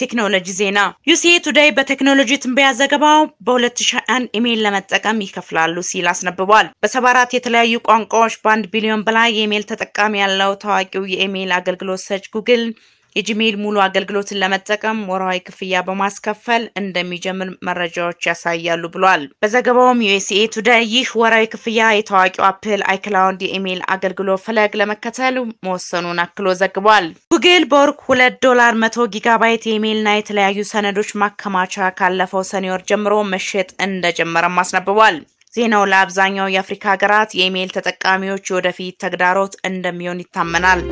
የቴክኖሎጂ ዜና ዩሲኤ ቱዴይ በቴክኖሎጂ ትንበያ ዘገባው በ2021 ኢሜይል ለመጠቀም ይከፍላሉ ሲል አስነብቧል። በ74 የተለያዩ ቋንቋዎች በአንድ ቢሊዮን በላይ የኢሜይል ተጠቃሚ ያለው ታዋቂው የኢሜይል አገልግሎት ሰጭ ጉግል የጂሜል ሙሉ አገልግሎትን ለመጠቀም ወርሃዊ ክፍያ በማስከፈል እንደሚጀምር መረጃዎች ያሳያሉ ብሏል። በዘገባውም ዩኤስኤ ቱደይ ይህ ወርሃዊ ክፍያ የታዋቂው አፕል አይክላውንድ የኢሜይል አገልግሎት ፈለግ ለመከተል መወሰኑን አክሎ ዘግቧል። ጉግል በወርቅ ሁለት ዶላር መቶ ጊጋባይት የኢሜይልና የተለያዩ ሰነዶች ማከማቻ ካለፈው ሰኔ ወር ጀምሮ መሸጥ እንደጀመረም አስነብቧል። ዜናው ለአብዛኛው የአፍሪካ ሀገራት የኢሜይል ተጠቃሚዎች የወደፊት ተግዳሮት እንደሚሆን ይታመናል።